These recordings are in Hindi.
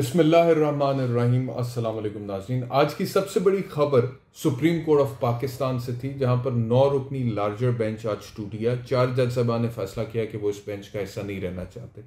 बसमीम अल्लाम नाजीन आज की सबसे बड़ी खबर सुप्रीम कोर्ट ऑफ पाकिस्तान से थी जहां पर नौ रुकनी लार्जर बेंच आज टूट गया चार जज साहबान ने फैसला किया कि वो इस बेंच का हिस्सा नहीं रहना चाहते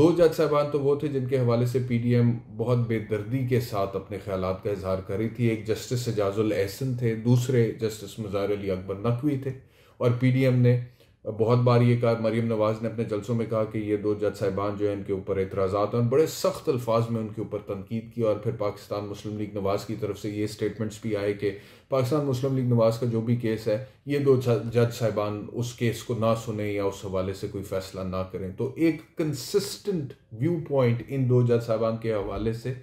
दो जज साहबान तो वो थे जिनके हवाले से पी डी एम बहुत बेदर्दी के साथ अपने ख्याल का इजहार कर रही थी एक जस्टिस एजाजुल एहसन थे दूसरे जस्टिस मज़ार अली अकबर नकवी थे और पी डी एम ने बहुत बार ये कहा मरीम नवाज ने अपने जलसों में कहा कि ये दो जज साहिबान जो है इनके ऊपर एतराज़ा और बड़े सख्त अल्फाज में उनके ऊपर तनकीद की और फिर पाकिस्तान मुस्लिम लीग नवाज की तरफ से ये स्टेटमेंट्स भी आए कि पाकिस्तान मुस्लिम लीग नवाज का जो भी केस है ये दो जज साहिबान उस केस को ना सुने या उस हवाले से कोई फैसला ना करें तो एक कंसिस्टेंट व्यू पॉइंट इन दो जज साहिबान के हवाले से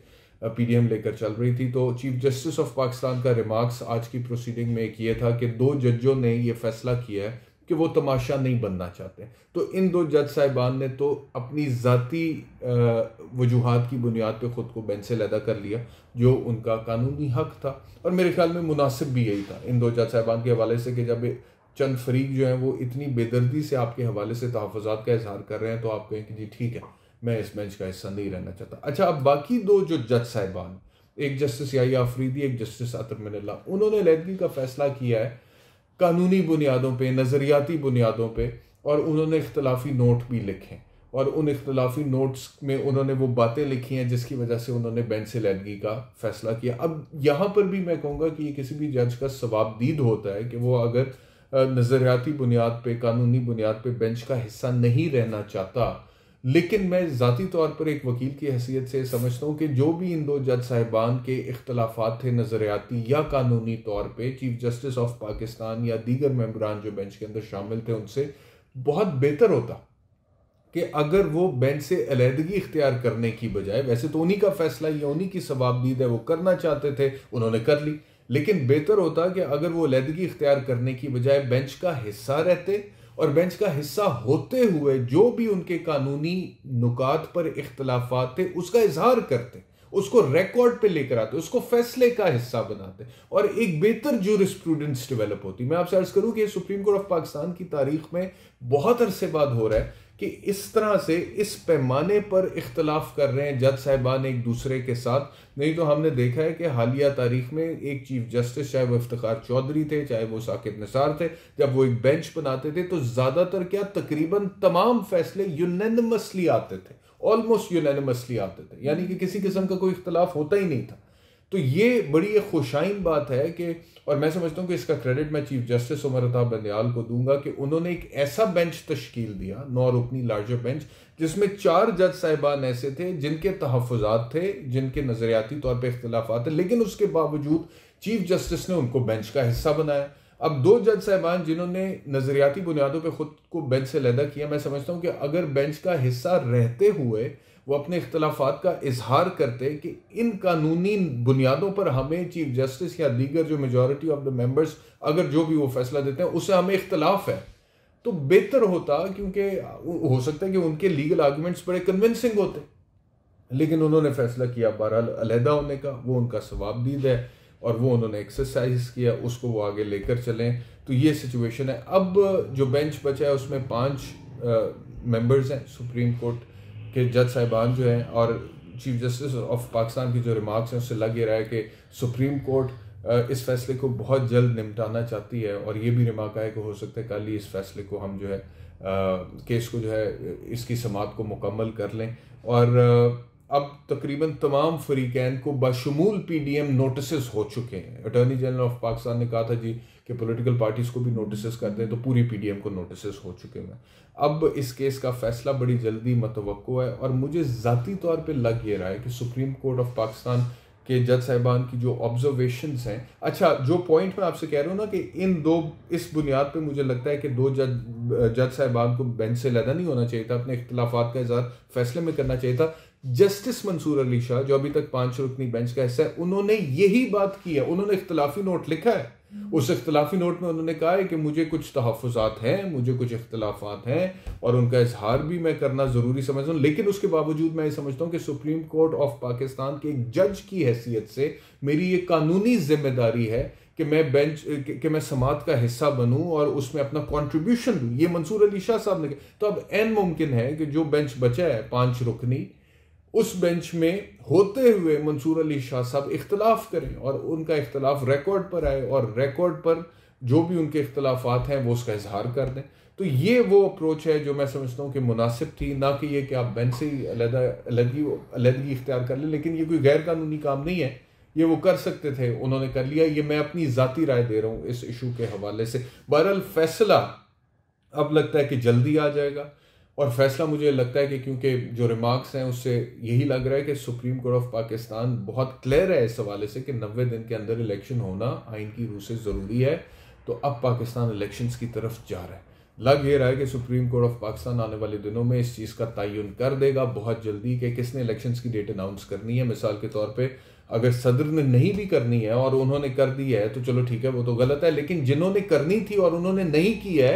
पी डी एम लेकर चल रही थी तो चीफ जस्टिस ऑफ पाकिस्तान का रिमार्क्स आज की प्रोसीडिंग में एक ये था कि दो जजों ने ये फैसला किया है कि वो तमाशा नहीं बनना चाहते तो इन दो जज साहिबान ने तो अपनी ज़ाती वजूहत की बुनियाद पे ख़ुद को बेंच से लदा कर लिया जो उनका कानूनी हक था और मेरे ख्याल में मुनासिब भी यही था इन दो जज साहिबान के हवाले से कि जब चंद फरीक जो हैं वो इतनी बेदर्दी से आपके हवाले से तहफ़ात का इजहार कर रहे हैं तो आप कहें कि जी ठीक है मैं इस बेंच का हिस्सा नहीं रहना चाहता अच्छा अब बाकी दो जो जज साहिबान एक जस्टिस याफरीदी एक जस्टिस अतर मिनल्ला उन्होंने लैदगी का फैसला किया है कानूनी बुनियादों पे नज़रियाती बुनियादों पे और उन्होंने इख्तलाफी नोट भी लिखे और उन इख्तलाफी नोट्स में उन्होंने वो बातें लिखी हैं जिसकी वजह से उन्होंने बेंच से लैदगी का फैसला किया अब यहाँ पर भी मैं कहूँगा कि ये किसी भी जज का सवाबदीद होता है कि वो अगर नज़रियाती बुनियाद पे कानूनी बुनियाद पे बेंच का हिस्सा नहीं रहना चाहता लेकिन मैं ज़ाती तौर पर एक वकील की हैसियत से समझता हूँ कि जो भी इन दो जज साहिबान के इख्तलाफात थे नज़रियाती या कानूनी तौर पर चीफ जस्टिस ऑफ पाकिस्तान या दीगर मम्बरान जो बेंच के अंदर शामिल थे उनसे बहुत बेहतर होता कि अगर वो बेंच से अलीहदगी इख्तियार करने की बजाय वैसे तो उन्हीं का फैसला या उन्हीं की सवाबदीद है वो करना चाहते थे उन्होंने कर ली लेकिन बेहतर होता कि अगर वो अलीहदगी इख्तियार करने की बजाय बेंच का हिस्सा रहते और बेंच का हिस्सा होते हुए जो भी उनके कानूनी नुकात पर इख्तलाफा थे उसका इजहार करते उसको रिकॉर्ड पे लेकर आते उसको फैसले का हिस्सा बनाते और एक बेहतर जूरिस्प्रूडेंस डेवलप होती मैं आपसे अर्ज करूं कि सुप्रीम कोर्ट ऑफ पाकिस्तान की तारीख में बहुत अरसे बाद हो रहा है कि इस तरह से इस पैमाने पर इख्तलाफ कर रहे हैं जज साहिबान एक दूसरे के साथ नहीं तो हमने देखा है कि हालिया तारीख में एक चीफ जस्टिस चाहे वो इफ्तार चौधरी थे चाहे वो साकिब निसार थे जब वो एक बेंच बनाते थे तो ज़्यादातर क्या तकरीबन तमाम फैसले यूनिमसली आते थे ऑलमोस्ट यूनमसली आते थे यानी कि किसी किस्म का कोई इख्तलाफ होता ही नहीं था तो ये बड़ी एक खुशाइन बात है कि और मैं समझता हूँ कि इसका क्रेडिट मैं चीफ जस्टिस उमर अताब बंदयाल को दूंगा कि उन्होंने एक ऐसा बेंच तश्कील दिया नौ रुकनी लार्जर बेंच जिसमें चार जज साहिबान ऐसे थे जिनके तहफात थे जिनके नज़रियाती तौर पर इख्तलाफा थे लेकिन उसके बावजूद चीफ जस्टिस ने उनको बेंच का हिस्सा बनाया अब दो जज साहबान जिन्होंने नज़रियाती बुनियादों पर ख़ुद को बेंच से लहदा किया मैं समझता हूँ कि अगर बेंच का हिस्सा रहते हुए वो अपने इख्तलाफात का इजहार करते कि इन कानूनी बुनियादों पर हमें चीफ जस्टिस या दीगर जो मेजोरिटी ऑफ द मेंबर्स अगर जो भी वो फैसला देते हैं उससे हमें इख्तलाफ है तो बेहतर होता क्योंकि हो सकता है कि उनके लीगल आर्गूमेंट्स बड़े कन्विंसिंग होते लेकिन उन्होंने फैसला किया बहरहाल अलहदा होने का वो उनका दीद है और वो उन्होंने एक्सरसाइज किया उसको वो आगे लेकर चलें तो ये सिचुएशन है अब जो बेंच बचा है उसमें पांच मेंबर्स हैं सुप्रीम कोर्ट कि जज साहिबान जो हैं और चीफ जस्टिस ऑफ पाकिस्तान की जो रिमार्क्स हैं उससे लग ये रहा है कि सुप्रीम कोर्ट इस फैसले को बहुत जल्द निपटाना चाहती है और ये भी रिमार्क आया कि हो सकता है कल ही इस फैसले को हम जो है केस को जो है इसकी समात को मुकम्मल कर लें और अब तकरीबन तमाम फरीकैन को बशमूल पी डी एम नोटिस हो चुके हैं अटर्नी जनरल ऑफ पाकिस्तान ने कहा था जी कि पोलिटिकल पार्टीज को भी नोटिस कर दें तो पूरी पी डी एम को नोटिस हो चुके हैं अब इस केस का फैसला बड़ी जल्दी मतवक़ है और मुझे ज़ाती तौर पर लग ये रहा है कि सुप्रीम कोर्ट ऑफ पाकिस्तान के जज साहिबान की जो ऑब्जर्वेशन हैं अच्छा जो पॉइंट मैं आपसे कह रहा हूँ ना कि इन दो इस बुनियाद पर मुझे लगता है कि दो जज जज साहिबान को बेंच से लदा नहीं होना चाहिए था अपने इख्तलाफात का इजहार फैसले में करना चाहिए था जस्टिस मंसूर अली शाह जो अभी तक पांच रुकनी बेंच का हिस्सा है उन्होंने यही बात की है उन्होंने इख्तलाफी नोट लिखा है उस इख्तलाफी नोट में उन्होंने कहा है कि मुझे कुछ तहफात हैं मुझे कुछ इख्तलाफात हैं और उनका इजहार भी मैं करना ज़रूरी समझता हूँ लेकिन उसके बावजूद मैं ये समझता हूँ कि सुप्रीम कोर्ट ऑफ पाकिस्तान के एक जज की हैसियत से मेरी ये कानूनी जिम्मेदारी है कि मैं बेंच कि, मैं समात का हिस्सा बनूं और उसमें अपना कॉन्ट्रीब्यूशन दूं ये मंसूर अली शाह साहब ने कहा तो अब एन मुमकिन है कि जो बेंच बचा है पांच रुकनी उस बेंच में होते हुए मंसूर अली शाह साहब इख्तलाफ करें और उनका इख्तलाफ रिकॉर्ड पर आए और रिकॉर्ड पर जो भी उनके इख्तलाफात हैं वो उसका इजहार कर दें तो ये वो अप्रोच है जो मैं समझता हूँ कि मुनासिब थी ना कि ये कि आप बेंच से ही अलहदगी इख्तियार कर लें लेकिन ये कोई गैर कानूनी काम नहीं है ये वो कर सकते थे उन्होंने कर लिया ये मैं अपनी ज़ाती राय दे रहा हूँ इस इशू के हवाले से बहरहाल फैसला अब लगता है कि जल्दी आ जाएगा और फैसला मुझे लगता है कि क्योंकि जो रिमार्क्स हैं उससे यही लग रहा है कि सुप्रीम कोर्ट ऑफ पाकिस्तान बहुत क्लियर है इस हवाले से कि नब्बे दिन के अंदर इलेक्शन होना आइन की रूह से ज़रूरी है तो अब पाकिस्तान इलेक्शंस की तरफ जा रहा है लग ये रहा है कि सुप्रीम कोर्ट ऑफ पाकिस्तान आने वाले दिनों में इस चीज़ का तयन कर देगा बहुत जल्दी कि किसने इलेक्शंस की डेट अनाउंस करनी है मिसाल के तौर पे अगर सदर ने नहीं भी करनी है और उन्होंने कर दी है तो चलो ठीक है वो तो गलत है लेकिन जिन्होंने करनी थी और उन्होंने नहीं की है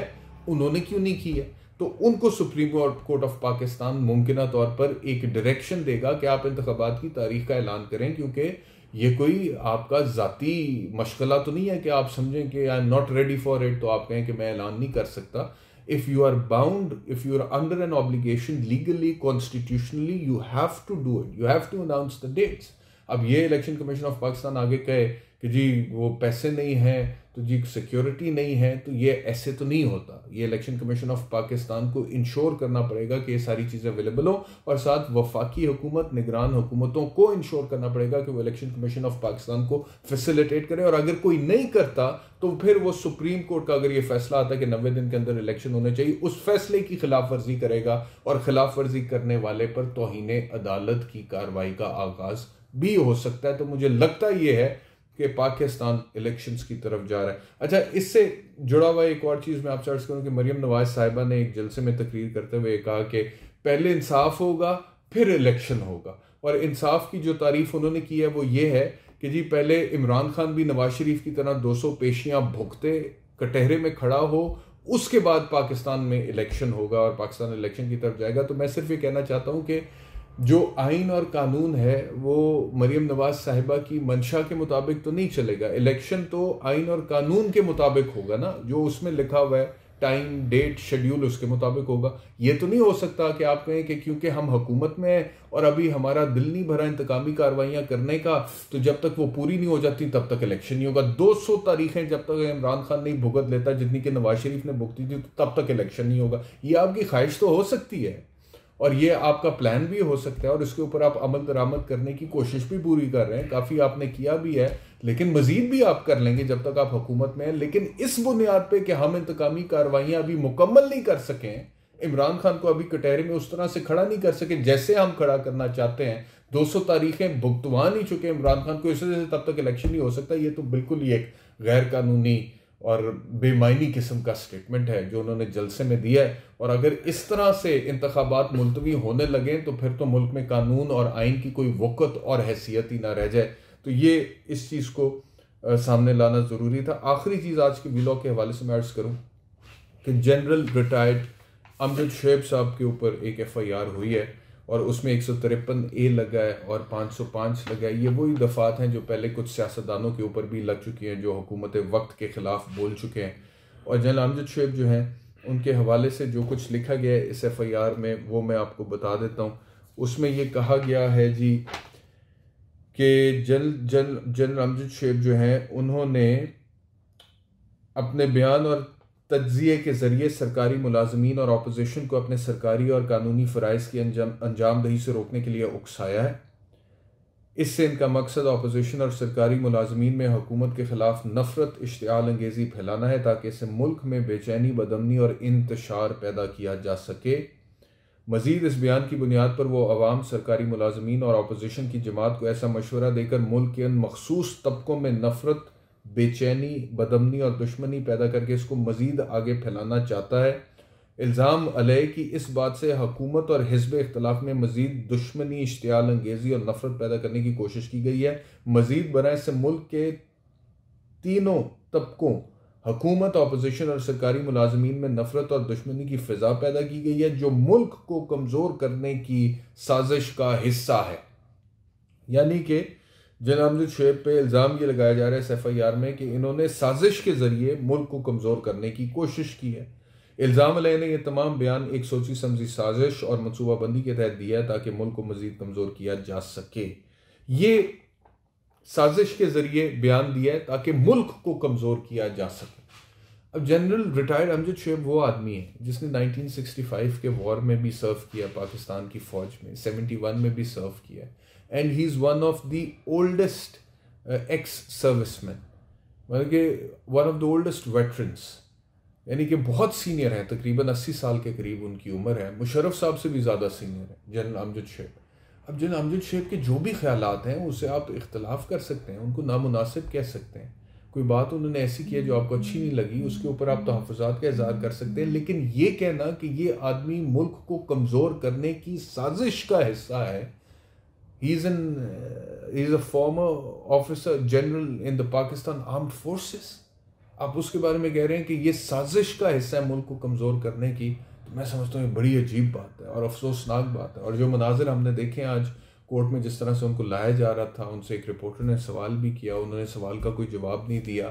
उन्होंने क्यों नहीं की है तो उनको सुप्रीम कोर्ट ऑफ पाकिस्तान मुमकिन तौर पर एक डायरेक्शन देगा कि आप इंतबात की तारीख का ऐलान करें क्योंकि ये कोई आपका जाति मशगला तो नहीं है कि आप समझें कि I am not ready for it तो आप कहें कि मैं ऐलान नहीं कर सकता if you are bound if you are under an obligation legally constitutionally you have to do it you have to announce the dates अब ये इलेक्शन कमीशन ऑफ पाकिस्तान आगे कहे कि जी वो पैसे नहीं हैं तो जी सिक्योरिटी नहीं है तो ये ऐसे तो नहीं होता ये इलेक्शन कमीशन ऑफ पाकिस्तान को इंश्योर करना पड़ेगा कि ये सारी चीज़ें अवेलेबल हो और साथ वफाकी हुकूमत निगरान हुकूमतों को इंश्योर करना पड़ेगा कि वो इलेक्शन कमीशन ऑफ पाकिस्तान को फैसिलिटेट करे और अगर कोई नहीं करता तो फिर वो सुप्रीम कोर्ट का अगर ये फैसला आता कि नब्बे दिन के अंदर इलेक्शन होने चाहिए उस फैसले की खिलाफ वर्जी करेगा और खिलाफ वर्जी करने वाले पर तोहन अदालत की कार्रवाई का आगाज़ भी हो सकता है तो मुझे लगता यह है कि पाकिस्तान इलेक्शंस की तरफ जा रहा है अच्छा इससे जुड़ा हुआ एक और चीज़ मैं आपसे अर्ज करूँ कि मरियम नवाज साहिबा ने एक जलसे में तकरीर करते हुए कहा कि पहले इंसाफ होगा फिर इलेक्शन होगा और इंसाफ की जो तारीफ उन्होंने की है वो ये है कि जी पहले इमरान खान भी नवाज शरीफ की तरह 200 पेशियां भुगते कटहरे में खड़ा हो उसके बाद पाकिस्तान में इलेक्शन होगा और पाकिस्तान इलेक्शन की तरफ जाएगा तो मैं सिर्फ ये कहना चाहता हूँ कि जो आइन और कानून है वो मरियम नवाज साहिबा की मंशा के मुताबिक तो नहीं चलेगा इलेक्शन तो आइन और कानून के मुताबिक होगा ना जो उसमें लिखा हुआ है टाइम डेट शेड्यूल उसके मुताबिक होगा ये तो नहीं हो सकता कि आप कहें कि क्योंकि हम हुकूमत में हैं और अभी हमारा दिल नहीं भरा इंतकामी कार्रवाइयाँ करने का तो जब तक वो पूरी नहीं हो जाती तब तक इलेक्शन नहीं होगा 200 तारीखें जब तक इमरान खान नहीं भुगत लेता जितनी कि नवाज शरीफ ने भुगती थी तब तक इलेक्शन नहीं होगा ये आपकी ख्वाहिश तो हो सकती है और ये आपका प्लान भी हो सकता है और इसके ऊपर आप अमल दरामद करने की कोशिश भी पूरी कर रहे हैं काफ़ी आपने किया भी है लेकिन मजीद भी आप कर लेंगे जब तक आप हुकूमत में हैं लेकिन इस बुनियाद पर कि हम इंतकामी कार्रवाइयाँ अभी मुकम्मल नहीं कर सकें इमरान खान को अभी कटहरे में उस तरह से खड़ा नहीं कर सके जैसे हम खड़ा करना चाहते हैं 200 तारीखें भुगतवा नहीं चुके इमरान खान को इस वजह से तब तक इलेक्शन नहीं हो सकता ये तो बिल्कुल ही एक गैर कानूनी और बेमायनी किस्म का स्टेटमेंट है जो उन्होंने जलसे में दिया है और अगर इस तरह से इंतबात मुलतवी होने लगें तो फिर तो मुल्क में कानून और आइन की कोई वक़त और हैसियत ही ना रह जाए तो ये इस चीज़ को सामने लाना ज़रूरी था आखिरी चीज़ आज के ब्लॉग के हवाले से मैं अर्ज़ करूँ कि जनरल रिटायर्ड अमजद शेब साहब के ऊपर एक एफ आई आर हुई है और उसमें एक सौ तिरपन ए लगा है और पाँच सौ पाँच लगा है ये वही दफ़ात हैं जो पहले कुछ सियासतदानों के ऊपर भी लग चुकी हैं जो हुकूमत वक्त के ख़िलाफ़ बोल चुके हैं और जनरल अमजद शुएब जो हैं उनके हवाले से जो कुछ लिखा गया है इस एफ़ आई आर में वो मैं आपको बता देता हूँ उसमें ये कहा गया है जी कि जन जन जनरल अमजद शेब जो हैं उन्होंने अपने बयान और तजिए के ज़रिए सरकारी मुलाजमीन और अपोजिशन को अपने सरकारी और कानूनी फ़रज़ की अंजाम दही से रोकने के लिए उकसाया है इससे इनका मकसद अपोजिशन और सरकारी मुलाजमीन में हुकूमत के ख़िलाफ़ नफरत इश्तियाल अंगेज़ी फैलाना है ताकि इसे मुल्क में बेचैनी बदमनी और इंतशार पैदा किया जा सके मज़ीद इस बयान की बुनियाद पर वो अवाम सरकारी मुलाजमीन और अपोजिशन की जमात को ऐसा मशवरा देकर मुल्क के उन मखसूस तबकों में नफरत बेचैनी बदमनी और दुश्मनी पैदा करके इसको मज़ीद आगे फैलाना चाहता है इल्ज़ाम अलह कि इस बात से हकूमत और हिजब इख्तलाफ में मज़ीद दुश्मनी इश्तियाल अंगेज़ी और नफरत पैदा करने की कोशिश की गई है मज़ीद बरए से मुल्क के तीनों तबकों हकूमत अपोजिशन और सरकारी मुलाजमीन में नफरत और दुश्मनी की फ़िज़ा पैदा की गई है जो मुल्क को कमज़ोर करने की साजिश का हिस्सा है यानी कि जिन अमजद शुब पे इल्ज़ाम ये लगाया जा रहा है एफ आई आर में कि इन्होंने साजिश के ज़रिए मुल्क को कमज़ोर करने की कोशिश की है इल्ज़ाम ने यह तमाम बयान एक सोची समझी साजिश और मनसूबाबंदी के तहत दिया ताकि मुल्क को मज़ीद कमज़ोर किया जा सके ये साजिश के ज़रिए बयान दिया है ताकि मुल्क को कमज़ोर किया जा सके अब जनरल रिटायर्ड अमजद शुब वो आदमी है जिसने 1965 के वॉर में भी सर्व किया पाकिस्तान की फ़ौज में 71 में भी सर्व किया है and he is one of the oldest ex servicemen मतलब कि one of the oldest veterans यानी कि बहुत सीनियर हैं तकरीबन अस्सी साल के करीब उनकी उम्र है मुशरफ साहब से भी ज़्यादा सीनियर है जनरल अमजद शेख अब जनरल अमजद शेख के जो भी ख्याल हैं उसे आप इख्तलाफ कर सकते हैं उनको नामुनासिब कह सकते हैं कोई बात उन्होंने ऐसी की है जो आपको अच्छी नहीं लगी उसके ऊपर आप तहफात का इजहार कर सकते हैं लेकिन ये कहना कि ये आदमी मुल्क को कमज़ोर करने की साजिश का हिस्सा है He's an uh, he's a former officer general in the Pakistan Armed Forces. आप उसके बारे में कह रहे हैं कि ये साजिश का हिस्सा है मुल्क को कमज़ोर करने की तो मैं समझता हूँ ये बड़ी अजीब बात है और अफसोसनाक बात है और जो मनाजिर हमने देखे आज कोर्ट में जिस तरह से उनको लाया जा रहा था उनसे एक रिपोर्टर ने सवाल भी किया उन्होंने सवाल का कोई जवाब नहीं दिया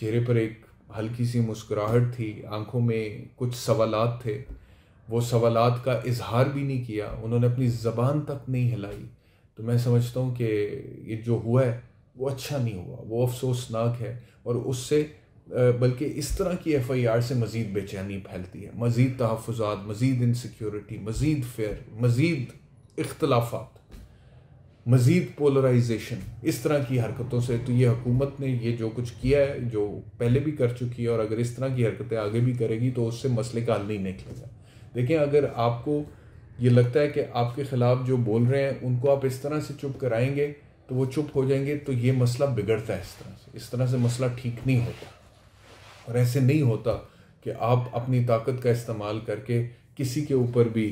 चेहरे पर एक हल्की सी मुस्कुराहट थी आंखों में कुछ सवाल थे वो सवाल का इजहार भी नहीं किया उन्होंने अपनी ज़बान तक नहीं हिलाई तो मैं समझता हूँ कि ये जो हुआ है वो अच्छा नहीं हुआ वो अफसोसनाक है और उससे बल्कि इस तरह की एफ़ आई आर से मज़ीद बेचैनी फैलती है मज़ीद तहफ़ात मज़ीद इनसिक्योरिटी मज़ीद फेयर मज़ीद इख्तलाफात मज़ीद पोलराइजेशन इस तरह की हरकतों से तो ये हुकूमत ने ये जो कुछ किया है जो पहले भी कर चुकी है और अगर इस तरह की हरकतें आगे भी करेगी तो उससे मसले का हल नहीं निकलेगा देखें अगर आपको ये लगता है कि आपके ख़िलाफ़ जो बोल रहे हैं उनको आप इस तरह से चुप कराएंगे तो वो चुप हो जाएंगे तो ये मसला बिगड़ता है इस तरह से इस तरह से मसला ठीक नहीं होता और ऐसे नहीं होता कि आप अपनी ताकत का इस्तेमाल करके किसी के ऊपर भी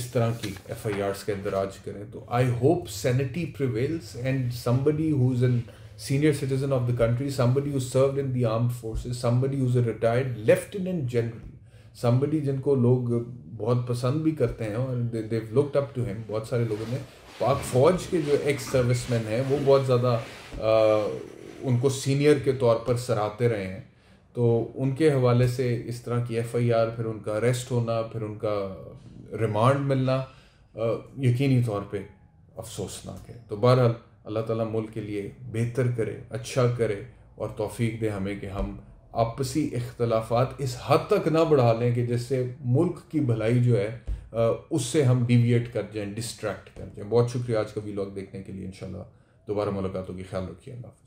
इस तरह की एफ आई आर्स का इंदराज करें तो I hope sanity prevails and somebody who is an senior citizen of the country, somebody serve in in the armed forces, somebody who's somebody जिनको लोग बहुत पसंद भी करते हैं और they have looked up to him बहुत सारे लोगों ने तो पाक फौज के जो एक्स सर्विसमैन हैं वो बहुत ज़्यादा उनको सीनियर के तौर पर सराहते रहे हैं तो उनके हवाले से इस तरह की एफ आई आर फिर उनका अरेस्ट होना फिर उनका रिमांड मिलना यकीनी तौर पे अफसोसनाक है तो बहरहाल अल्लाह ताला मुल्क के लिए बेहतर करे अच्छा करे और तोफ़ी दे हमें कि हम आपसी इख्तलाफात इस हद तक ना बढ़ा लें कि जिससे मुल्क की भलाई जो है उससे हम डिविएट कर जाएं डिस्ट्रैक्ट कर जाएं बहुत शुक्रिया आज का वीलॉग देखने के लिए शाला दोबारा मुलाकात होगी ख्याल रखिए अल्लाह